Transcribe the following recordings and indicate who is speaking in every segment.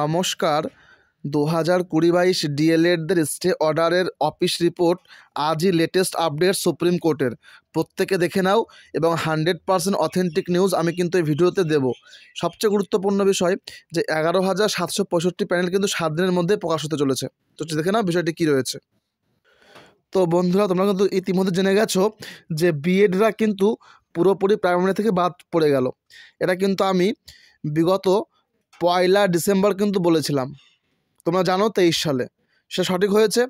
Speaker 1: নমস্কার দু হাজার কুড়ি বাইশ ডিএলএডদের স্টে অর্ডারের অফিস রিপোর্ট আজই লেটেস্ট আপডেট সুপ্রিম কোর্টের প্রত্যেকে দেখে নাও এবং হান্ড্রেড পারসেন্ট অথেন্টিক নিউজ আমি কিন্তু এই ভিডিওতে দেব সবচেয়ে গুরুত্বপূর্ণ বিষয় যে এগারো হাজার সাতশো পঁয়ষট্টি প্যানেল কিন্তু সাত দিনের মধ্যে প্রকাশ হতে চলেছে তো দেখে নাও বিষয়টি কী রয়েছে তো বন্ধুরা তোমরা কিন্তু ইতিমধ্যে জেনে গেছো যে বিএডরা কিন্তু পুরোপুরি প্রাইমারি থেকে বাদ পড়ে গেল এটা কিন্তু আমি বিগত পয়লা ডিসেম্বর কিন্তু বলেছিলাম তোমরা জানো তেইশ সালে সে সঠিক হয়েছে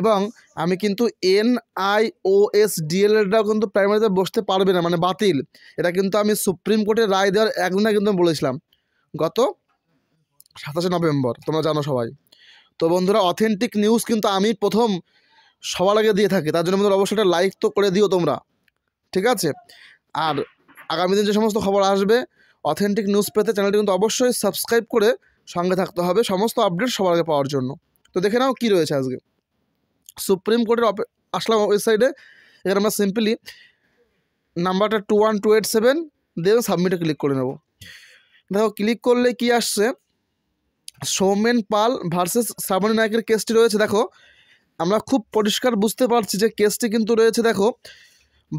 Speaker 1: এবং আমি কিন্তু ও এস ডিএলএডটাও কিন্তু প্রাইমারিতে বসতে পারবে না মানে বাতিল এটা কিন্তু আমি সুপ্রিম কোর্টে রায় দেওয়ার একদিনে কিন্তু বলেছিলাম গত সাতাশে নভেম্বর তোমরা জানো সবাই তো বন্ধুরা অথেন্টিক নিউজ কিন্তু আমি প্রথম সবার আগে দিয়ে থাকি তার জন্য বন্ধুরা অবশ্যই একটা লাইক তো করে দিও তোমরা ঠিক আছে আর আগামী দিন যে সমস্ত খবর আসবে অথেন্টিক নিউজ পেতে চ্যানেলটি কিন্তু অবশ্যই সাবস্ক্রাইব করে সঙ্গে থাকতে হবে সমস্ত আপডেট সবার আগে পাওয়ার জন্য তো দেখে নাও কী রয়েছে আজকে সুপ্রিম কোর্টের আসলাম ওয়েবসাইটে এখানে আমরা সিম্পলি নাম্বারটা two one two eight seven then সাবমিটে ক্লিক করে নেব দেখো ক্লিক করলে কি আসছে সৌমেন পাল ভার্সেস শ্রাবণী নায়কের কেসটি রয়েছে দেখো আমরা খুব পরিষ্কার বুঝতে পারছি যে কেসটি কিন্তু রয়েছে দেখো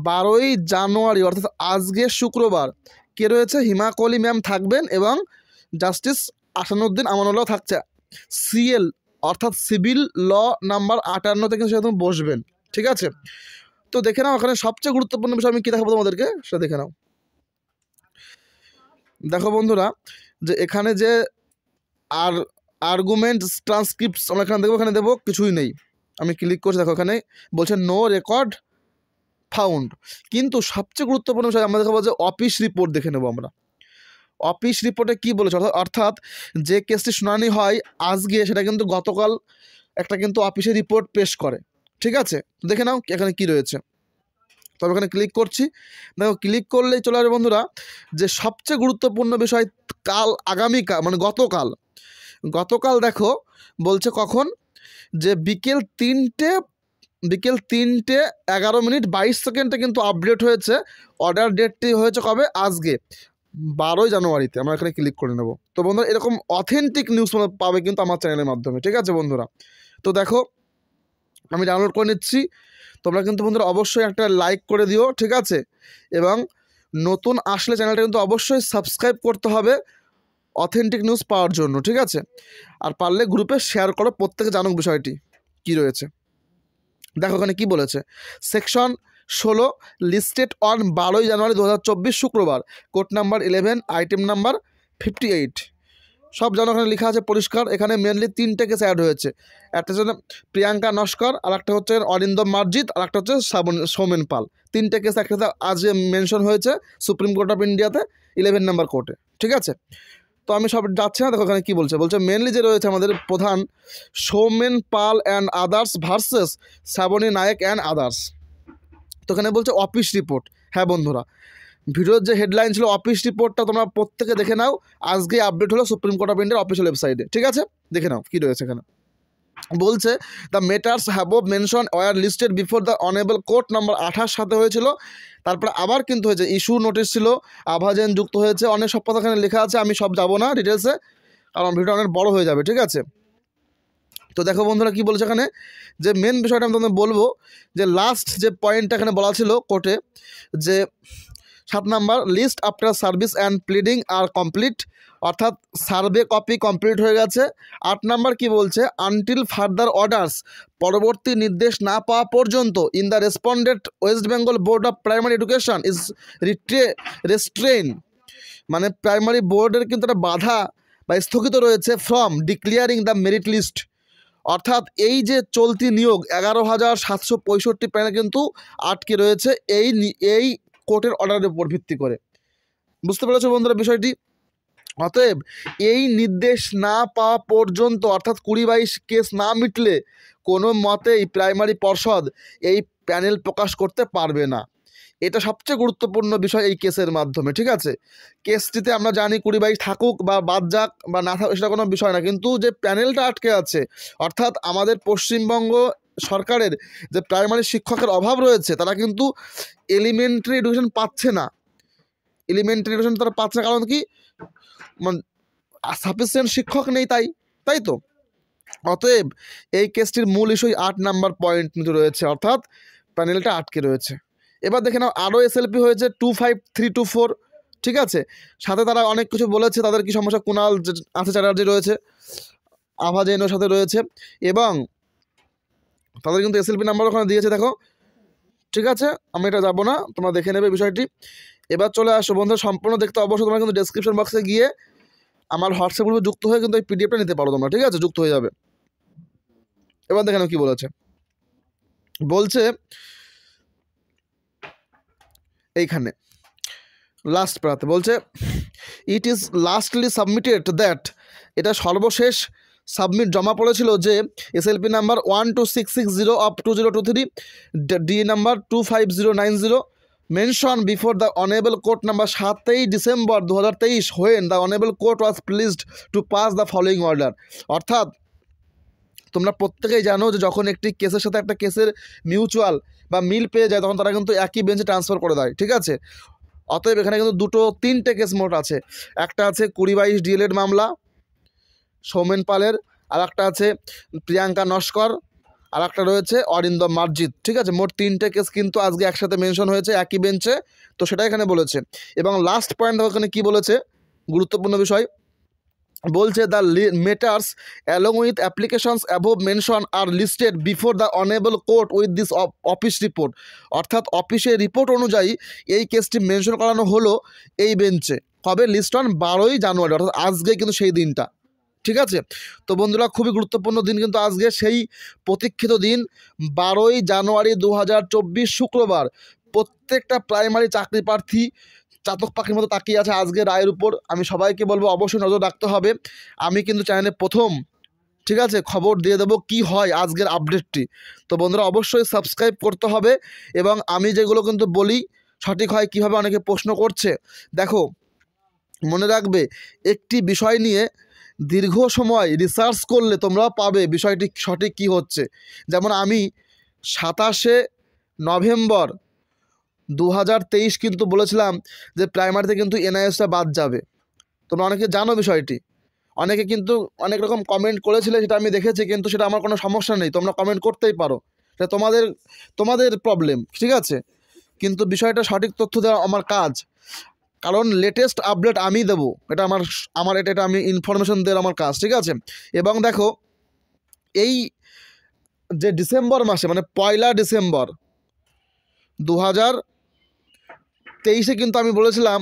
Speaker 1: বারোই জানুয়ারি অর্থাৎ আজকে শুক্রবার কে রয়েছে হিমা কলি ম্যাম থাকবেন এবং জাস্টিস আসানুদ্দিন আমানুল্লাহ থাকছে সিএল অর্থাৎ সিভিল ল নাম্বার আটান্নতে কিন্তু সেরকম বসবেন ঠিক আছে তো দেখে নাও ওখানে সবচেয়ে গুরুত্বপূর্ণ বিষয় আমি কী দেখাবো তোমাদেরকে সেটা দেখে নাও দেখো বন্ধুরা যে এখানে যে আর আর্গুমেন্ট ট্রান্সক্রিপ্টস আমরা এখানে দেখবো এখানে দেবো কিছুই নেই আমি ক্লিক করছি দেখো এখানে বলছে নো রেকর্ড ফাউন্ড কিন্তু সবচেয়ে গুরুত্বপূর্ণ বিষয় আমরা দেখাবো যে অফিস রিপোর্ট দেখে নেবো আমরা অফিস রিপোর্টে কি বলেছে অর্থাৎ যে কেসটি শুনানি হয় আজকে সেটা কিন্তু গতকাল একটা কিন্তু অফিসে রিপোর্ট পেশ করে ঠিক আছে দেখে নাও এখানে কি রয়েছে তবে এখানে ক্লিক করছি দেখো ক্লিক করলেই চলে আসবে বন্ধুরা যে সবচেয়ে গুরুত্বপূর্ণ বিষয় কাল আগামীকাল মানে গতকাল গতকাল দেখো বলছে কখন যে বিকেল তিনটে বিকেল তিনটে এগারো মিনিট বাইশ সেকেন্ডে কিন্তু আপডেট হয়েছে অর্ডার ডেটটি হয়েছে কবে আজকে বারোই জানুয়ারিতে আমরা এখানে ক্লিক করে নেব তো বন্ধুরা এরকম অথেন্টিক নিউজ পাবে কিন্তু আমার চ্যানেলের মাধ্যমে ঠিক আছে বন্ধুরা তো দেখো আমি ডাউনলোড করে নিচ্ছি তোমরা কিন্তু বন্ধুরা অবশ্যই একটা লাইক করে দিও ঠিক আছে এবং নতুন আসলে চ্যানেলটা কিন্তু অবশ্যই সাবস্ক্রাইব করতে হবে অথেন্টিক নিউজ পাওয়ার জন্য ঠিক আছে আর পারলে গ্রুপে শেয়ার করো প্রত্যেকে জানুক বিষয়টি কি রয়েছে দেখো ওখানে কি বলেছে সেকশন ষোলো লিস্টেড অন বারোই জানুয়ারি দু শুক্রবার code number eleven item number fifty eight সব যেন ওখানে লেখা আছে পরিষ্কার এখানে মেনলি তিনটে কেস অ্যাড হয়েছে একটা হচ্ছে প্রিয়াঙ্কা নস্কর আর একটা হচ্ছে অরিন্দম মার্জিত আর একটা হচ্ছে শ্রাবণ সৌমেন পাল তিনটে কেস একসাথে আজকে মেনশন হয়েছে সুপ্রিম কোর্ট অফ ইন্ডিয়াতে ইলেভেন নাম্বার কোর্টে ঠিক আছে তো আমি সব যাচ্ছি না দেখো ওখানে কী বলছে বলছে মেনলি যে রয়েছে আমাদের প্রধান Soumen Pal and others versus Srabani Nayak and others তো ওখানে বলছে অফিস রিপোর্ট হ্যাঁ বন্ধুরা ভিডিওর যে হেডলাইন ছিল অফিস রিপোর্টটা তোমরা প্রত্যেকে দেখে নাও আজকে আপডেট হলো সুপ্রিম কোর্ট অফ ইন্ডিয়ার অফিসিয়াল ওয়েবসাইটে ঠিক আছে দেখে নাও কী রয়েছে এখানে বলছে the matters above mentioned are listed before the honourable court number আঠাশ সাথে হয়েছিল তারপরে আবার কিন্তু হয়েছে ইস্যু নোটিশ ছিল আভাজেন যুক্ত হয়েছে অনেক সব কথা এখানে লেখা আছে আমি সব যাবো না ডিটেলসে কারণ ভিডিও অনেক বড় হয়ে যাবে ঠিক আছে তো দেখো বন্ধুরা কি বলছে এখানে যে মেন বিষয়টা আমি তোমাদের বলবো যে লাস্ট যে পয়েন্টটা এখানে বলা ছিল কোর্টে যে সাত number list after service and pleading are complete অর্থাৎ সার্ভে কপি কমপ্লিট হয়ে গেছে আট নাম্বার কি বলছে আনটিল ফার্দার অর্ডার্স পরবর্তী নির্দেশ না পাওয়া পর্যন্ত in the respondent West Bengal Board of Primary Education is রিট্রে রেস্ট্রেন মানে প্রাইমারি বোর্ডের কিন্তু একটা বাধা বা স্থগিত রয়েছে from declaring the merit list অর্থাৎ এই যে চলতি নিয়োগ এগারো হাজার সাতশো পঁয়ষট্টি প্যানেল কিন্তু আটকে রয়েছে এই এই কোর্টের অর্ডারের উপর ভিত্তি করে বুঝতে পেরেছ বন্ধুরা বিষয়টি অতএব এই নির্দেশ না পাওয়া পর্যন্ত অর্থাৎ কুড়ি বাইশ কেস না মিটলে কোনো মতেই প্রাইমারি পর্ষদ এই প্যানেল প্রকাশ করতে পারবে না এটা সবচেয়ে গুরুত্বপূর্ণ বিষয় এই কেসের মাধ্যমে ঠিক আছে কেসটিতে আমরা জানি কুড়ি বাইশ থাকুক বা বাদ যাক বা না থাকুক সেটা কোনো বিষয় না কিন্তু যে প্যানেলটা আটকে আছে অর্থাৎ আমাদের পশ্চিমবঙ্গ সরকারের যে প্রাইমারি শিক্ষকের অভাব রয়েছে তারা কিন্তু এলিমেন্টারি এডুকেশন পাচ্ছে না এলিমেন্টারি এডুকেশন তারা পাচ্ছে না কারণ কি মানে সাফিসিয়েন্ট শিক্ষক নেই তাই তাই তো অতএব এই কেসটির মূল ইস্যুই আট নাম্বার পয়েন্ট কিন্তু রয়েছে অর্থাৎ প্যানেলটা আটকে রয়েছে এবার দেখে নাও আরও এসএলপি হয়েছে two five three two four ঠিক আছে সাথে তারা অনেক কিছু বলেছে তাদের কি সমস্যা কুণাল আছে চ্যাটার্জি রয়েছে আভা জৈনের সাথে রয়েছে এবং তাদের কিন্তু এসএলপি নাম্বার ওখানে দিয়েছে দেখো ঠিক আছে আমি এটা যাবো না তোমরা দেখে নেবে বিষয়টি এবার চলে আসো বন্ধু সম্পূর্ণ দেখতে অবশ্যই তোমরা কিন্তু ডিসক্রিপশন বক্সে গিয়ে আমার হোয়াটসঅ্যাপ গ্রুপে যুক্ত হয়ে কিন্তু এই পিডিএফটা নিতে পারো তোমরা ঠিক আছে যুক্ত হয়ে যাবে এবার দেখেন কি বলেছে বলছে এইখানে লাস্ট প্রাতে বলছে it is lastly submitted that এটা সর্বশেষ সাবমিট জমা পড়েছিল যে SLP number one two six six zero of two zero two three D number two five zero nine zero mention before the honourable court number সাতই ডিসেম্বর দু হাজার তেইশ when the honourable court was pleased to pass the following order অর্থাৎ তোমরা প্রত্যেকেই জানো যে যখন একটি কেসের সাথে একটা কেসের মিউচুয়াল বা মিল পেয়ে যায় তখন তারা কিন্তু একই বেঞ্চে ট্রান্সফার করে দেয় ঠিক আছে অতএব এখানে কিন্তু দুটো তিনটে কেস মোট আছে একটা আছে কুড়ি বাইশ ডিএলএড মামলা সৌমেন পালের আর একটা আছে প্রিয়াঙ্কা নস্কর আর একটা রয়েছে অরিন্দম মার্জিত ঠিক আছে মোট তিনটে কেস কিন্তু আজকে একসাথে মেনশন হয়েছে একই বেঞ্চে তো সেটা এখানে বলেছে এবং লাস্ট পয়েন্ট ওখানে কী বলেছে গুরুত্বপূর্ণ বিষয় বলছে the matters along with applications above mentioned are listed before the honourable court with this office report অর্থাৎ অফিসের রিপোর্ট অনুযায়ী এই কেসটি মেনশন করানো হলো এই বেঞ্চে কবে লিস্ট অন বারোই জানুয়ারি অর্থাৎ আজকে কিন্তু সেই দিনটা ঠিক আছে তো বন্ধুরা খুবই গুরুত্বপূর্ণ দিন কিন্তু আজকে সেই প্রতীক্ষিত দিন বারোই জানুয়ারি দু শুক্রবার প্রত্যেকটা প্রাইমারি চাকরি প্রার্থী চাতক পাখির মতো তাকিয়ে আছে আজকে রায়ের উপর আমি সবাইকে বলবো অবশ্যই নজর রাখতে হবে আমি কিন্তু চ্যানেলে প্রথম ঠিক আছে খবর দিয়ে দেবো কি হয় আজকের আপডেটটি তো বন্ধুরা অবশ্যই সাবস্ক্রাইব করতে হবে এবং আমি যেগুলো কিন্তু বলি সঠিক হয় কিভাবে অনেকে প্রশ্ন করছে দেখো মনে রাখবে একটি বিষয় নিয়ে দীর্ঘ সময় রিসার্চ করলে তোমরা পাবে বিষয়টি সঠিক কী হচ্ছে যেমন আমি সাতাশে নভেম্বর দু কিন্তু বলেছিলাম যে প্রাইমারিতে কিন্তু এনআইএসটা বাদ যাবে তোমরা অনেকে জানো বিষয়টি অনেকে কিন্তু অনেক রকম কমেন্ট করেছিলে সেটা আমি দেখেছি কিন্তু সেটা আমার কোনো সমস্যা নেই তোমরা কমেন্ট করতেই পারো সেটা তোমাদের তোমাদের প্রবলেম ঠিক আছে কিন্তু বিষয়টা সঠিক তথ্য দেওয়া আমার কাজ কারণ লেটেস্ট আপডেট আমি দেবো এটা আমার আমার এটা এটা আমি ইনফরমেশন দেওয়ার আমার কাজ ঠিক আছে এবং দেখো এই যে ডিসেম্বর মাসে মানে পয়লা ডিসেম্বর দু হাজার তেইশে কিন্তু আমি বলেছিলাম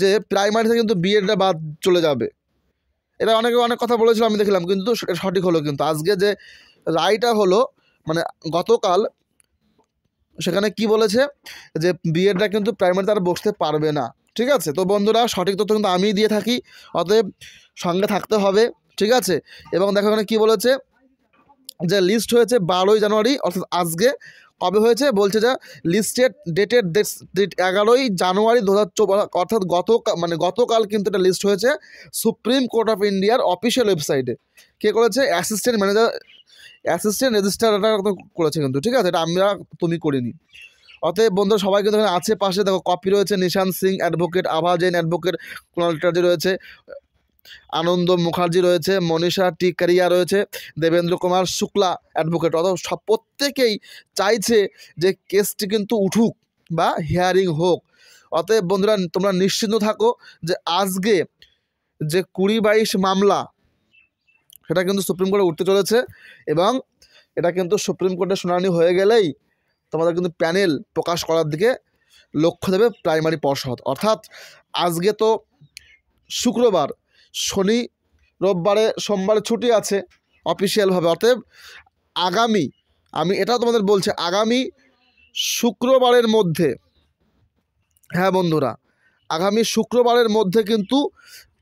Speaker 1: যে প্রাইমারিতে কিন্তু বিএডটা বাদ চলে যাবে এটা অনেকে অনেক কথা বলেছিলাম আমি দেখলাম কিন্তু সঠিক হলো কিন্তু আজকে যে রায়টা হলো মানে গতকাল সেখানে কি বলেছে যে বিএডটা কিন্তু প্রাইমারিতে আর বসতে পারবে না ঠিক আছে তো বন্ধুরা সঠিক তথ্য কিন্তু আমিই দিয়ে থাকি অতএব সঙ্গে থাকতে হবে ঠিক আছে এবং দেখো এখানে কী বলেছে যে লিস্ট হয়েছে বারোই জানুয়ারি অর্থাৎ আজকে কবে হয়েছে বলছে যে লিস্টেড ডেটের ডেট এগারোই জানুয়ারি দু অর্থাৎ গত মানে গতকাল কিন্তু এটা লিস্ট হয়েছে সুপ্রিম কোর্ট অফ ইন্ডিয়ার অফিসিয়াল ওয়েবসাইটে কে করেছে অ্যাসিস্ট্যান্ট ম্যানেজার অ্যাসিস্ট্যান্ট রেজিস্ট্রার করেছে কিন্তু ঠিক আছে এটা আমরা তুমি করিনি অতএব বন্ধুরা সবাই কিন্তু এখানে আছে পাশে দেখো কপি রয়েছে নিশান সিং অ্যাডভোকেট আভা জৈন অ্যাডভোকেট কুণাল চ্যাটার্জি রয়েছে আনন্দ মুখার্জি রয়েছে মনীষা টিকারিয়া রয়েছে দেবেন্দ্র কুমার শুক্লা অ্যাডভোকেট অত সব প্রত্যেকেই চাইছে যে কেসটি কিন্তু উঠুক বা হিয়ারিং হোক অতএব বন্ধুরা তোমরা নিশ্চিন্ত থাকো যে আজকে যে কুড়ি বাইশ মামলা সেটা কিন্তু সুপ্রিম কোর্টে উঠতে চলেছে এবং এটা কিন্তু সুপ্রিম কোর্টে শুনানি হয়ে গেলেই তোমাদের কিন্তু প্যানেল প্রকাশ করার দিকে লক্ষ্য দেবে প্রাইমারি পর্ষদ অর্থাৎ আজকে তো শুক্রবার শনি রোববারে সোমবারে ছুটি আছে অফিসিয়ালভাবে অতএব আগামী আমি এটাও তোমাদের বলছি আগামী শুক্রবারের মধ্যে হ্যাঁ বন্ধুরা আগামী শুক্রবারের মধ্যে কিন্তু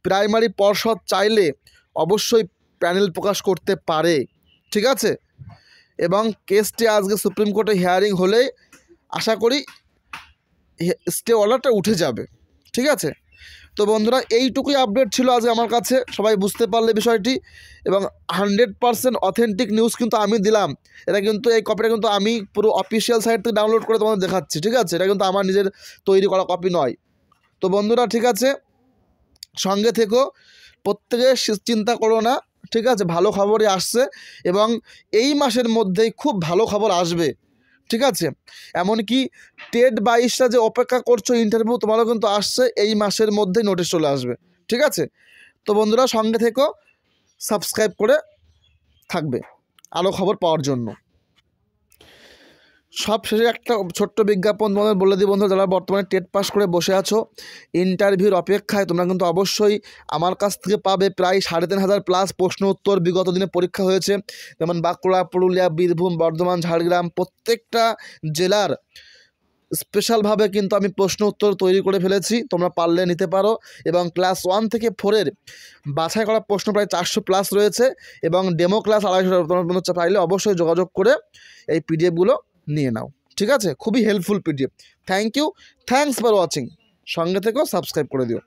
Speaker 1: প্রাইমারি পর্ষদ চাইলে অবশ্যই প্যানেল প্রকাশ করতে পারে ঠিক আছে এবং কেসটি আজকে সুপ্রিম কোর্টে হিয়ারিং হলে আশা করি স্টে অর্ডারটা উঠে যাবে ঠিক আছে তো বন্ধুরা এইটুকুই আপডেট ছিল আজ আমার কাছে সবাই বুঝতে পারলে বিষয়টি এবং হান্ড্রেড পারসেন্ট অথেন্টিক নিউজ কিন্তু আমি দিলাম এটা কিন্তু এই কপিটা কিন্তু আমি পুরো অফিসিয়াল সাইট থেকে ডাউনলোড করে তোমাদের দেখাচ্ছি ঠিক আছে এটা কিন্তু আমার নিজের তৈরি করা কপি নয় তো বন্ধুরা ঠিক আছে সঙ্গে থেকো প্রত্যেকে চিন্তা করো না ঠিক আছে ভালো খবরই আসছে এবং এই মাসের মধ্যেই খুব ভালো খবর আসবে ঠিক আছে এমনকি টেট বাইশটা যে অপেক্ষা করছো ইন্টারভিউ তোমারও কিন্তু আসছে এই মাসের মধ্যেই নোটিশ চলে আসবে ঠিক আছে তো বন্ধুরা সঙ্গে থেকেও সাবস্ক্রাইব করে থাকবে আরও খবর পাওয়ার জন্য সব শেষে একটা ছোট্ট বিজ্ঞাপন তোমাদের বলে দিই বন্ধু যারা বর্তমানে টেট পাস করে বসে আছো ইন্টারভিউর অপেক্ষায় তোমরা কিন্তু অবশ্যই আমার কাছ থেকে পাবে প্রায় সাড়ে তিন হাজার প্লাস প্রশ্ন উত্তর বিগত দিনে পরীক্ষা হয়েছে যেমন বাঁকুড়া পুরুলিয়া বীরভূম বর্ধমান ঝাড়গ্রাম প্রত্যেকটা জেলার স্পেশালভাবে কিন্তু আমি প্রশ্ন উত্তর তৈরি করে ফেলেছি তোমরা পারলে নিতে পারো এবং ক্লাস ওয়ান থেকে ফোরের বাছাই করা প্রশ্ন প্রায় চারশো প্লাস রয়েছে এবং ডেমো ক্লাস আড়াইশো তোমরা চাইলে অবশ্যই যোগাযোগ করে এই পিডিএফগুলো নিয়ে নাও ঠিক আছে খুবই helpful PDF thank you thanks for watching সঙ্গে থেকেও সাবস্ক্রাইব করে দিও